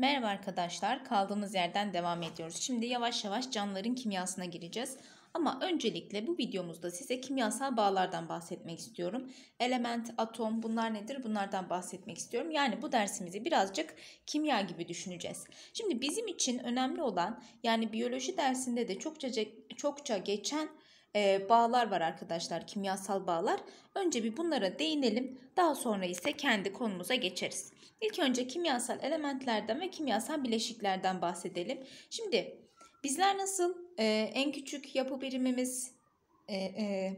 Merhaba arkadaşlar, kaldığımız yerden devam ediyoruz. Şimdi yavaş yavaş canlıların kimyasına gireceğiz. Ama öncelikle bu videomuzda size kimyasal bağlardan bahsetmek istiyorum. Element, atom bunlar nedir? Bunlardan bahsetmek istiyorum. Yani bu dersimizi birazcık kimya gibi düşüneceğiz. Şimdi bizim için önemli olan yani biyoloji dersinde de çokça çokça geçen e, bağlar var arkadaşlar, kimyasal bağlar. Önce bir bunlara değinelim, daha sonra ise kendi konumuza geçeriz. İlk önce kimyasal elementlerden ve kimyasal bileşiklerden bahsedelim. Şimdi bizler nasıl e, en küçük yapı birimimiz e, e,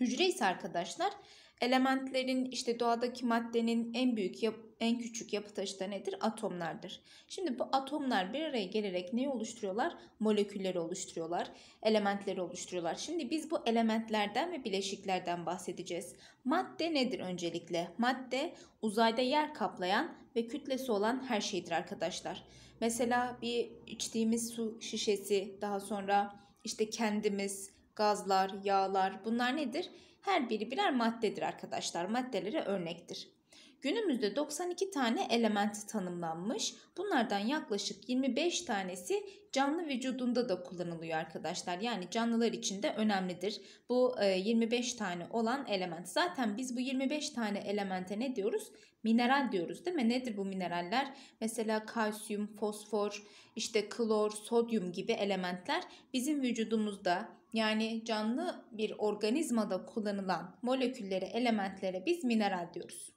hücre ise arkadaşlar Elementlerin işte doğadaki maddenin en büyük yap en küçük yapı taşı da nedir? Atomlardır. Şimdi bu atomlar bir araya gelerek neyi oluşturuyorlar? Molekülleri oluşturuyorlar, elementleri oluşturuyorlar. Şimdi biz bu elementlerden ve bileşiklerden bahsedeceğiz. Madde nedir öncelikle? Madde uzayda yer kaplayan ve kütlesi olan her şeydir arkadaşlar. Mesela bir içtiğimiz su şişesi, daha sonra işte kendimiz, gazlar, yağlar bunlar nedir? Her biri birer maddedir arkadaşlar. Maddelere örnektir. Günümüzde 92 tane elementi tanımlanmış. Bunlardan yaklaşık 25 tanesi canlı vücudunda da kullanılıyor arkadaşlar. Yani canlılar için de önemlidir. Bu 25 e, tane olan element. Zaten biz bu 25 tane elemente ne diyoruz? Mineral diyoruz değil mi? Nedir bu mineraller? Mesela kalsiyum, fosfor, işte klor, sodyum gibi elementler bizim vücudumuzda yani canlı bir organizmada kullanılan moleküllere, elementlere biz mineral diyoruz.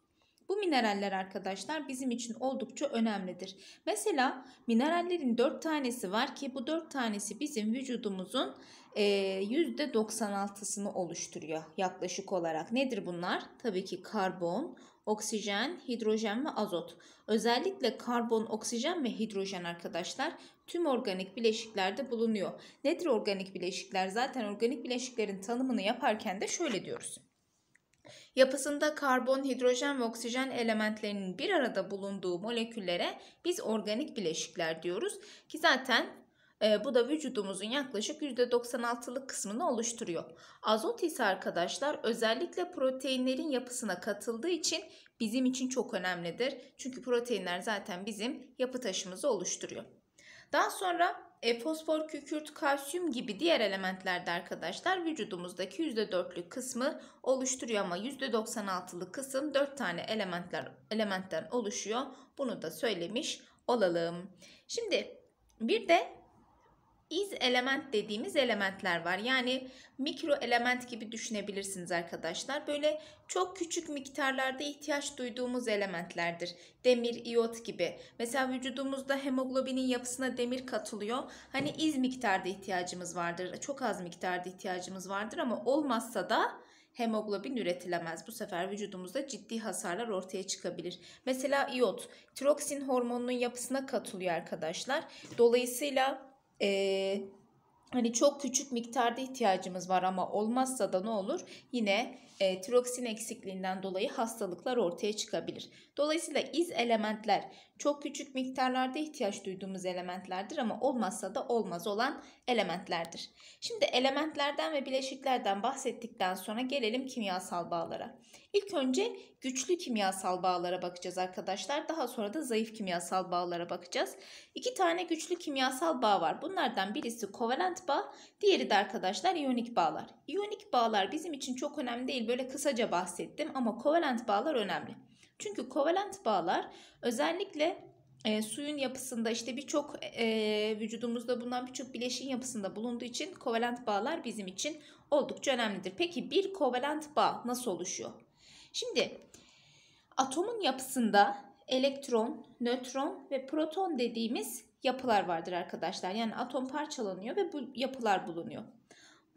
Bu mineraller arkadaşlar bizim için oldukça önemlidir. Mesela minerallerin 4 tanesi var ki bu 4 tanesi bizim vücudumuzun %96'sını e, oluşturuyor yaklaşık olarak. Nedir bunlar? Tabii ki karbon, oksijen, hidrojen ve azot. Özellikle karbon, oksijen ve hidrojen arkadaşlar tüm organik bileşiklerde bulunuyor. Nedir organik bileşikler? Zaten organik bileşiklerin tanımını yaparken de şöyle diyoruz. Yapısında karbon, hidrojen ve oksijen elementlerinin bir arada bulunduğu moleküllere biz organik bileşikler diyoruz ki zaten e, bu da vücudumuzun yaklaşık %96'lık kısmını oluşturuyor. Azot ise arkadaşlar özellikle proteinlerin yapısına katıldığı için bizim için çok önemlidir. Çünkü proteinler zaten bizim yapı taşımızı oluşturuyor. Daha sonra e, fosfor, kükürt, kalsiyum gibi diğer elementler de arkadaşlar vücudumuzdaki %4'lük kısmı oluşturuyor ama %96'lık kısım 4 tane elementler elementten oluşuyor. Bunu da söylemiş olalım. Şimdi bir de iz element dediğimiz elementler var. Yani mikro element gibi düşünebilirsiniz arkadaşlar. Böyle çok küçük miktarlarda ihtiyaç duyduğumuz elementlerdir. Demir, iot gibi. Mesela vücudumuzda hemoglobinin yapısına demir katılıyor. Hani iz miktarda ihtiyacımız vardır. Çok az miktarda ihtiyacımız vardır ama olmazsa da hemoglobin üretilemez. Bu sefer vücudumuzda ciddi hasarlar ortaya çıkabilir. Mesela iot, tiroksin hormonunun yapısına katılıyor arkadaşlar. Dolayısıyla e, hani çok küçük miktarda ihtiyacımız var ama olmazsa da ne olur? Yine e, tiroksin eksikliğinden dolayı hastalıklar ortaya çıkabilir. Dolayısıyla iz elementler çok küçük miktarlarda ihtiyaç duyduğumuz elementlerdir ama olmazsa da olmaz olan elementlerdir. Şimdi elementlerden ve bileşiklerden bahsettikten sonra gelelim kimyasal bağlara. İlk önce güçlü kimyasal bağlara bakacağız arkadaşlar. Daha sonra da zayıf kimyasal bağlara bakacağız. İki tane güçlü kimyasal bağ var. Bunlardan birisi kovalent bağ, diğeri de arkadaşlar iyonik bağlar. İyonik bağlar bizim için çok önemli değil böyle kısaca bahsettim ama kovalent bağlar önemli. Çünkü kovalent bağlar özellikle e, suyun yapısında işte birçok e, vücudumuzda bulunan birçok bileşin yapısında bulunduğu için kovalent bağlar bizim için oldukça önemlidir. Peki bir kovalent bağ nasıl oluşuyor? Şimdi atomun yapısında elektron, nötron ve proton dediğimiz yapılar vardır arkadaşlar. Yani atom parçalanıyor ve bu yapılar bulunuyor.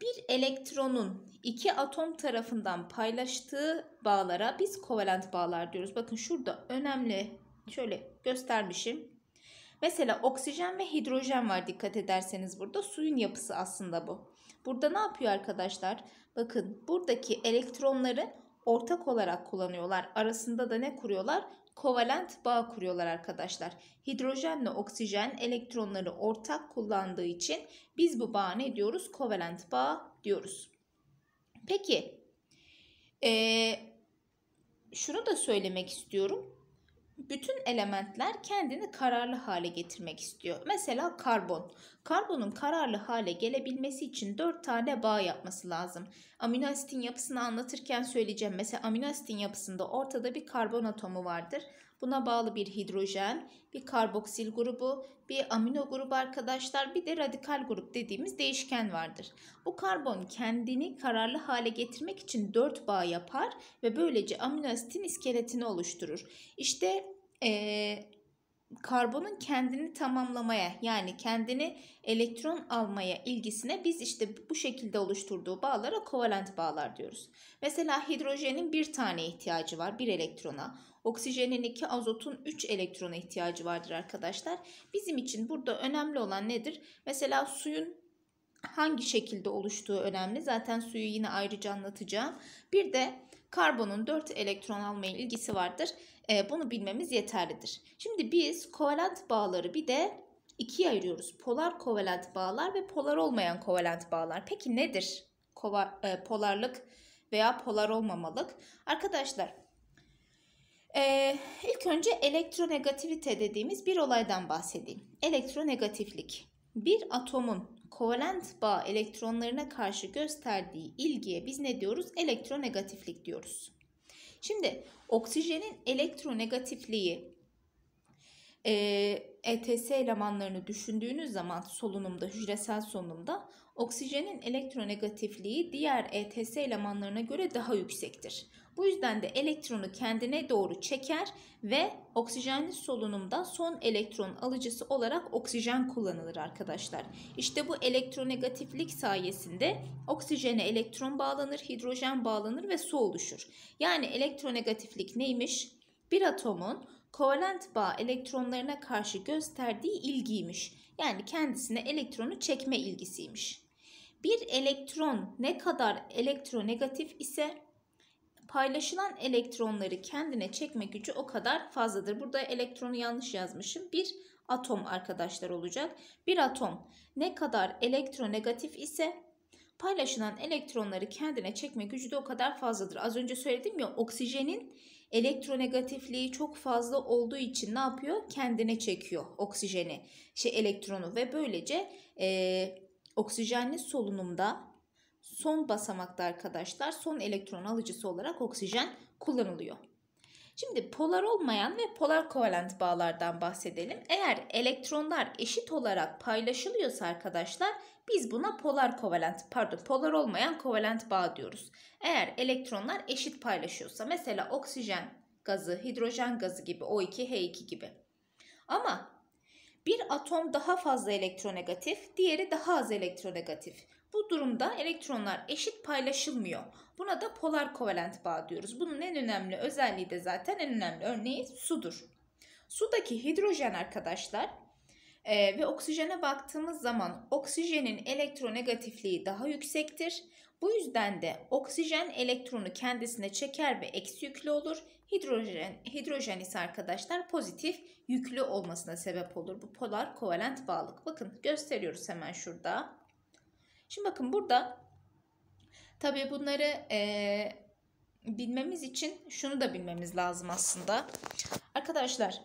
Bir elektronun iki atom tarafından paylaştığı bağlara biz kovalent bağlar diyoruz. Bakın şurada önemli şöyle göstermişim. Mesela oksijen ve hidrojen var dikkat ederseniz burada suyun yapısı aslında bu. Burada ne yapıyor arkadaşlar? Bakın buradaki elektronları ortak olarak kullanıyorlar. Arasında da ne kuruyorlar? kovalent bağ kuruyorlar arkadaşlar. Hidrojenle oksijen elektronları ortak kullandığı için biz bu bağ ne diyoruz? Kovalent bağ diyoruz. Peki, ee, şunu da söylemek istiyorum bütün elementler kendini kararlı hale getirmek istiyor. Mesela karbon. Karbonun kararlı hale gelebilmesi için 4 tane bağ yapması lazım. Amino asitin yapısını anlatırken söyleyeceğim. Mesela amino asitin yapısında ortada bir karbon atomu vardır. Buna bağlı bir hidrojen, bir karboksil grubu, bir amino grubu arkadaşlar, bir de radikal grup dediğimiz değişken vardır. Bu karbon kendini kararlı hale getirmek için 4 bağ yapar ve böylece amino asitin iskeletini oluşturur. İşte e, karbonun kendini tamamlamaya yani kendini elektron almaya ilgisine biz işte bu şekilde oluşturduğu bağlara kovalent bağlar diyoruz. Mesela hidrojenin bir tane ihtiyacı var bir elektrona. Oksijenin 2, azotun 3 elektrona ihtiyacı vardır arkadaşlar. Bizim için burada önemli olan nedir? Mesela suyun hangi şekilde oluştuğu önemli. Zaten suyu yine ayrıca anlatacağım. Bir de karbonun 4 elektron almaya ilgisi vardır. E, bunu bilmemiz yeterlidir. Şimdi biz kovalent bağları bir de ikiye ayırıyoruz. Polar kovalent bağlar ve polar olmayan kovalent bağlar. Peki nedir Kova, e, polarlık veya polar olmamalık? Arkadaşlar ee, ilk önce elektronegativite dediğimiz bir olaydan bahsedeyim. Elektronegatiflik. Bir atomun kovalent bağ elektronlarına karşı gösterdiği ilgiye biz ne diyoruz? Elektronegatiflik diyoruz. Şimdi oksijenin elektronegatifliği e, ETS elemanlarını düşündüğünüz zaman solunumda, hücresel solunumda oksijenin elektronegatifliği diğer ETS elemanlarına göre daha yüksektir. Bu yüzden de elektronu kendine doğru çeker ve oksijenli solunumda son elektron alıcısı olarak oksijen kullanılır arkadaşlar. İşte bu elektronegatiflik sayesinde oksijene elektron bağlanır, hidrojen bağlanır ve su oluşur. Yani elektronegatiflik neymiş? Bir atomun kovalent bağ elektronlarına karşı gösterdiği ilgiymiş. Yani kendisine elektronu çekme ilgisiymiş. Bir elektron ne kadar elektronegatif ise paylaşılan elektronları kendine çekme gücü o kadar fazladır. Burada elektronu yanlış yazmışım. Bir atom arkadaşlar olacak. Bir atom ne kadar elektronegatif ise paylaşılan elektronları kendine çekme gücü de o kadar fazladır. Az önce söyledim ya oksijenin elektronegatifliği çok fazla olduğu için ne yapıyor? Kendine çekiyor oksijeni, şey elektronu ve böylece e, oksijenli solunumda son basamakta arkadaşlar son elektron alıcısı olarak oksijen kullanılıyor. Şimdi polar olmayan ve polar kovalent bağlardan bahsedelim. Eğer elektronlar eşit olarak paylaşılıyorsa arkadaşlar biz buna polar kovalent pardon polar olmayan kovalent bağ diyoruz. Eğer elektronlar eşit paylaşıyorsa mesela oksijen gazı, hidrojen gazı gibi O2, H2 gibi. Ama bir atom daha fazla elektronegatif, diğeri daha az elektronegatif. Bu durumda elektronlar eşit paylaşılmıyor. Buna da polar kovalent bağ diyoruz. Bunun en önemli özelliği de zaten en önemli örneği sudur. Sudaki hidrojen arkadaşlar e, ve oksijene baktığımız zaman oksijenin elektronegatifliği daha yüksektir. Bu yüzden de oksijen elektronu kendisine çeker ve eksi yüklü olur. Hidrojen, hidrojen ise arkadaşlar pozitif yüklü olmasına sebep olur. Bu polar kovalent bağlık. Bakın gösteriyoruz hemen şurada. Şimdi bakın burada tabii bunları e, bilmemiz için şunu da bilmemiz lazım aslında. Arkadaşlar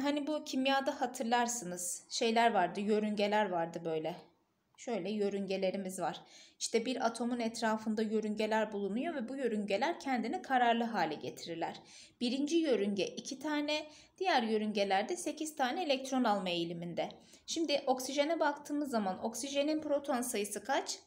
hani bu kimyada hatırlarsınız şeyler vardı yörüngeler vardı böyle şöyle yörüngelerimiz var. İşte bir atomun etrafında yörüngeler bulunuyor ve bu yörüngeler kendini kararlı hale getirirler. Birinci yörünge 2 tane, diğer yörüngelerde 8 tane elektron alma eğiliminde. Şimdi oksijene baktığımız zaman oksijenin proton sayısı kaç?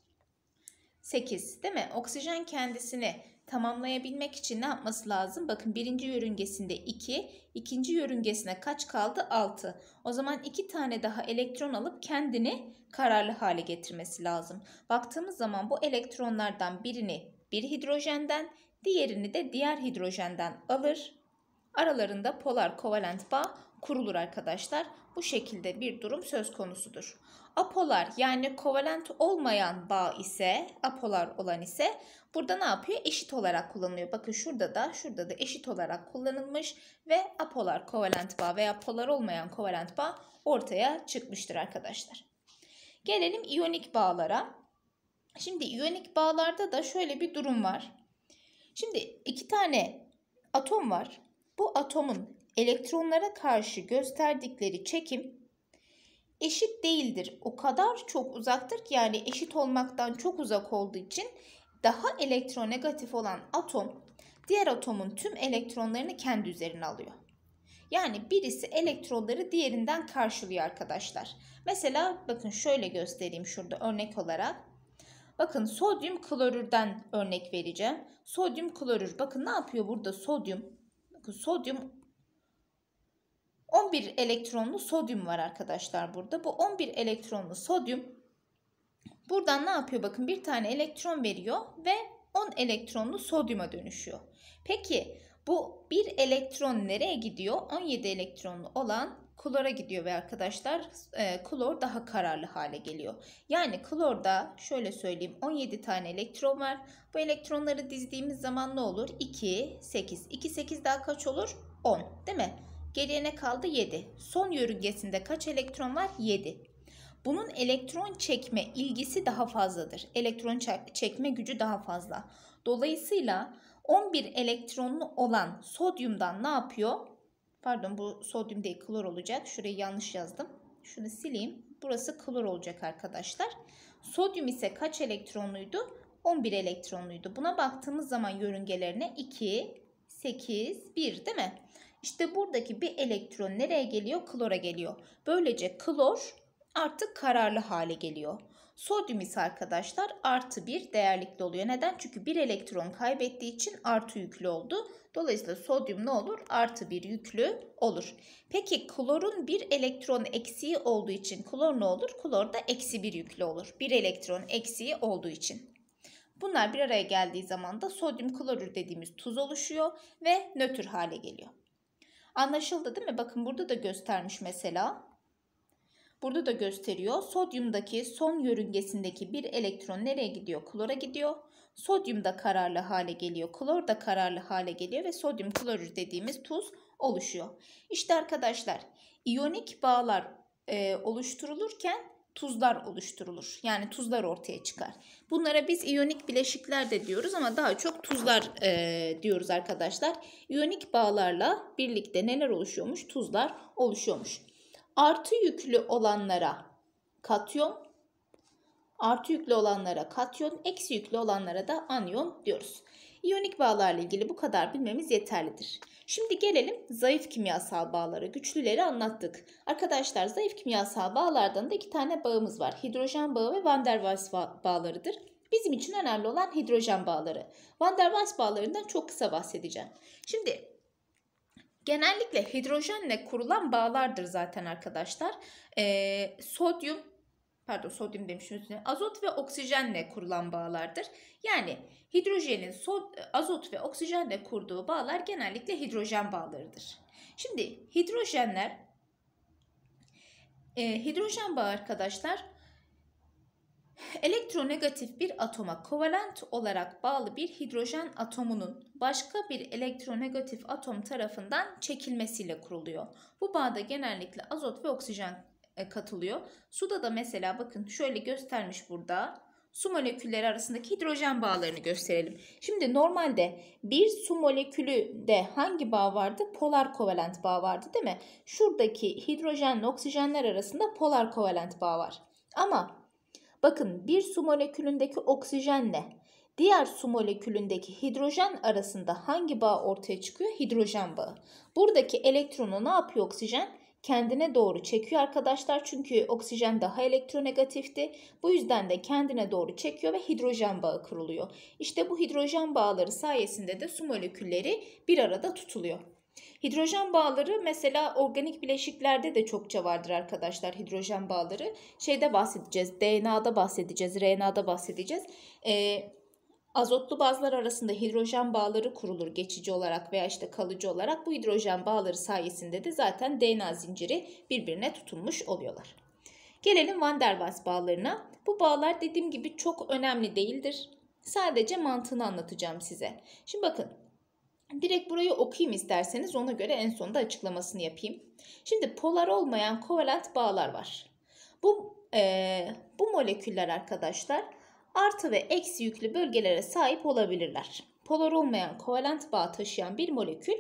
8 değil mi? Oksijen kendisini tamamlayabilmek için ne yapması lazım? Bakın birinci yörüngesinde 2, ikinci yörüngesine kaç kaldı? 6. O zaman 2 tane daha elektron alıp kendini kararlı hale getirmesi lazım. Baktığımız zaman bu elektronlardan birini bir hidrojenden, diğerini de diğer hidrojenden alır. Aralarında polar kovalent bağ kurulur arkadaşlar bu şekilde bir durum söz konusudur. Apolar yani kovalent olmayan bağ ise apolar olan ise burada ne yapıyor? Eşit olarak kullanılıyor. Bakın şurada da şurada da eşit olarak kullanılmış ve apolar kovalent bağ veya polar olmayan kovalent bağ ortaya çıkmıştır arkadaşlar. Gelelim iyonik bağlara. Şimdi iyonik bağlarda da şöyle bir durum var. Şimdi iki tane atom var. Bu atomun elektronlara karşı gösterdikleri çekim eşit değildir. O kadar çok uzaktır ki yani eşit olmaktan çok uzak olduğu için daha elektronegatif olan atom diğer atomun tüm elektronlarını kendi üzerine alıyor. Yani birisi elektronları diğerinden karşılıyor arkadaşlar. Mesela bakın şöyle göstereyim şurada örnek olarak. Bakın sodyum klorürden örnek vereceğim. Sodyum klorür bakın ne yapıyor burada sodyum? Bakın sodyum 11 elektronlu sodyum var arkadaşlar burada. Bu 11 elektronlu sodyum buradan ne yapıyor? Bakın bir tane elektron veriyor ve 10 elektronlu sodyuma dönüşüyor. Peki bu bir elektron nereye gidiyor? 17 elektronlu olan klora gidiyor ve arkadaşlar e, klor daha kararlı hale geliyor. Yani klorda şöyle söyleyeyim 17 tane elektron var. Bu elektronları dizdiğimiz zaman ne olur? 2, 8. 2, 8 daha kaç olur? 10 değil mi? Geriye ne kaldı? 7. Son yörüngesinde kaç elektron var? 7. Bunun elektron çekme ilgisi daha fazladır. Elektron çekme gücü daha fazla. Dolayısıyla 11 elektronlu olan sodyumdan ne yapıyor? Pardon bu sodyum değil klor olacak. Şurayı yanlış yazdım. Şunu sileyim. Burası klor olacak arkadaşlar. Sodyum ise kaç elektronluydu? 11 elektronluydu. Buna baktığımız zaman yörüngelerine 2, 8, 1 değil mi? İşte buradaki bir elektron nereye geliyor? Klora geliyor. Böylece klor artık kararlı hale geliyor. Sodyum ise arkadaşlar artı bir değerlikli oluyor. Neden? Çünkü bir elektron kaybettiği için artı yüklü oldu. Dolayısıyla sodyum ne olur? Artı bir yüklü olur. Peki klorun bir elektron eksiği olduğu için klor ne olur? Klor da eksi bir yüklü olur. Bir elektron eksiği olduğu için. Bunlar bir araya geldiği zaman da sodyum klorür dediğimiz tuz oluşuyor ve nötr hale geliyor. Anlaşıldı değil mi? Bakın burada da göstermiş mesela. Burada da gösteriyor. Sodyumdaki son yörüngesindeki bir elektron nereye gidiyor? Klora gidiyor. Sodyum da kararlı hale geliyor. Klor da kararlı hale geliyor ve sodyum klorür dediğimiz tuz oluşuyor. İşte arkadaşlar iyonik bağlar e, oluşturulurken tuzlar oluşturulur. Yani tuzlar ortaya çıkar. Bunlara biz iyonik bileşikler de diyoruz ama daha çok tuzlar e, diyoruz arkadaşlar. İyonik bağlarla birlikte neler oluşuyormuş? Tuzlar oluşuyormuş. Artı yüklü olanlara katyon, artı yüklü olanlara katyon, eksi yüklü olanlara da anyon diyoruz. İyonik bağlarla ilgili bu kadar bilmemiz yeterlidir. Şimdi gelelim zayıf kimyasal bağlara. Güçlüleri anlattık. Arkadaşlar zayıf kimyasal bağlardan da iki tane bağımız var. Hidrojen bağı ve van der Waals bağlarıdır. Bizim için önemli olan hidrojen bağları. Van der Waals bağlarından çok kısa bahsedeceğim. Şimdi genellikle hidrojenle kurulan bağlardır zaten arkadaşlar. Ee, sodyum pardon sodyum demişim üstüne azot ve oksijenle kurulan bağlardır. Yani hidrojenin so azot ve oksijenle kurduğu bağlar genellikle hidrojen bağlarıdır. Şimdi hidrojenler e, hidrojen bağı arkadaşlar elektronegatif bir atoma kovalent olarak bağlı bir hidrojen atomunun başka bir elektronegatif atom tarafından çekilmesiyle kuruluyor. Bu bağda genellikle azot ve oksijen e, katılıyor. Suda da mesela bakın şöyle göstermiş burada. Su molekülleri arasındaki hidrojen bağlarını gösterelim. Şimdi normalde bir su molekülü de hangi bağ vardı? Polar kovalent bağ vardı değil mi? Şuradaki hidrojenle oksijenler arasında polar kovalent bağ var. Ama bakın bir su molekülündeki oksijenle diğer su molekülündeki hidrojen arasında hangi bağ ortaya çıkıyor? Hidrojen bağı. Buradaki elektronu ne yapıyor oksijen? kendine doğru çekiyor arkadaşlar. Çünkü oksijen daha elektronegatifti. Bu yüzden de kendine doğru çekiyor ve hidrojen bağı kuruluyor. İşte bu hidrojen bağları sayesinde de su molekülleri bir arada tutuluyor. Hidrojen bağları mesela organik bileşiklerde de çokça vardır arkadaşlar hidrojen bağları. Şeyde bahsedeceğiz, DNA'da bahsedeceğiz, RNA'da bahsedeceğiz. Ee, Azotlu bazlar arasında hidrojen bağları kurulur geçici olarak veya işte kalıcı olarak. Bu hidrojen bağları sayesinde de zaten DNA zinciri birbirine tutunmuş oluyorlar. Gelelim Van der Waals bağlarına. Bu bağlar dediğim gibi çok önemli değildir. Sadece mantığını anlatacağım size. Şimdi bakın Direkt burayı okuyayım isterseniz ona göre en sonunda açıklamasını yapayım. Şimdi polar olmayan kovalent bağlar var. Bu, e, bu moleküller arkadaşlar artı ve eksi yüklü bölgelere sahip olabilirler. Polar olmayan kovalent bağ taşıyan bir molekül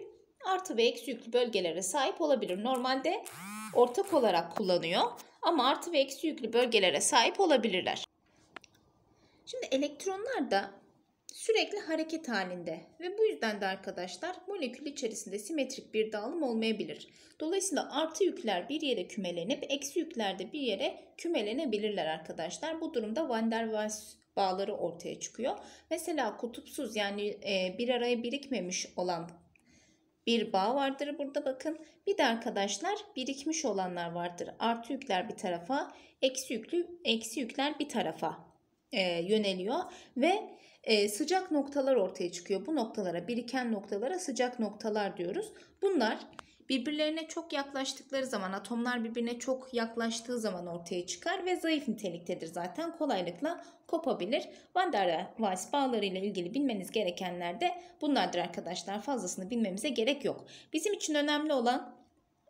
artı ve eksi yüklü bölgelere sahip olabilir. Normalde ortak olarak kullanıyor ama artı ve eksi yüklü bölgelere sahip olabilirler. Şimdi elektronlar da sürekli hareket halinde ve bu yüzden de arkadaşlar molekül içerisinde simetrik bir dağılım olmayabilir. Dolayısıyla artı yükler bir yere kümelenip eksi yükler de bir yere kümelenebilirler arkadaşlar. Bu durumda Van der Waals bağları ortaya çıkıyor. Mesela kutupsuz yani e, bir araya birikmemiş olan bir bağ vardır burada bakın. Bir de arkadaşlar birikmiş olanlar vardır. Artı yükler bir tarafa, eksi yüklü eksi yükler bir tarafa e, yöneliyor ve e, sıcak noktalar ortaya çıkıyor. Bu noktalara, biriken noktalara sıcak noktalar diyoruz. Bunlar birbirlerine çok yaklaştıkları zaman, atomlar birbirine çok yaklaştığı zaman ortaya çıkar ve zayıf niteliktedir zaten. Kolaylıkla kopabilir. Van der Waals bağları ile ilgili bilmeniz gerekenler de bunlardır arkadaşlar. Fazlasını bilmemize gerek yok. Bizim için önemli olan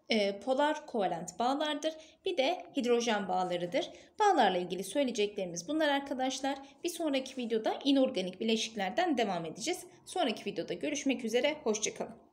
e, polar kovalent bağlardır. Bir de hidrojen bağlarıdır. Bağlarla ilgili söyleyeceklerimiz bunlar arkadaşlar. Bir sonraki videoda inorganik bileşiklerden devam edeceğiz. Sonraki videoda görüşmek üzere. Hoşçakalın.